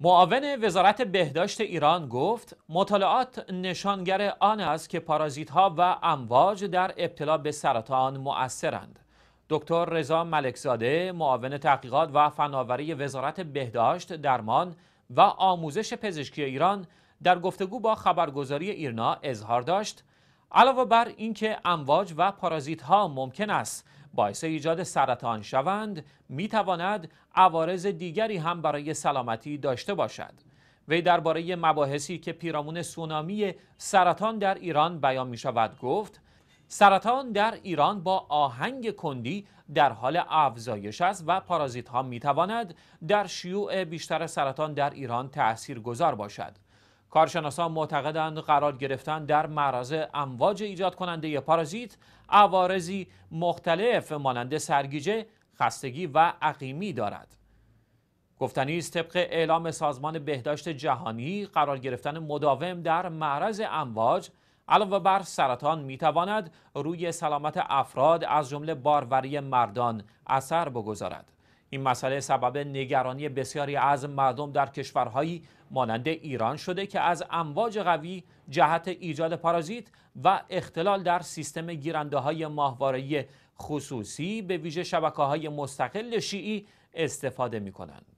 معاون وزارت بهداشت ایران گفت مطالعات نشانگر آن است که پارازیت و امواج در ابتلا به سرطان مؤثرند. دکتر رضا ملکزاده معاون تحقیقات و فناوری وزارت بهداشت درمان و آموزش پزشکی ایران در گفتگو با خبرگزاری ایرنا اظهار داشت علاوه بر اینکه امواج و پارازیت ها ممکن است باعث ایجاد سرطان شوند می تواند عوارض دیگری هم برای سلامتی داشته باشد وی درباره مباحثی که پیرامون سونامی سرطان در ایران بیان می شود گفت سرطان در ایران با آهنگ کندی در حال افزایش است و پارازیت ها می تواند در شیوع بیشتر سرطان در ایران تأثیر گذار باشد کارشناسان معتقدند قرار گرفتن در معرض امواج ایجاد کننده پارازیت عوارضی مختلف مانند سرگیجه، خستگی و عقیمی دارد. گفتنی است طبق اعلام سازمان بهداشت جهانی قرار گرفتن مداوم در معرض امواج علاوه بر سرطان میتواند روی سلامت افراد از جمله باروری مردان اثر بگذارد. این مسئله سبب نگرانی بسیاری از مردم در کشورهایی مانند ایران شده که از امواج قوی جهت ایجاد پارازیت و اختلال در سیستم گیرنده های ماهواره خصوصی به ویژه شبکه های مستقل شیعی استفاده می کنند.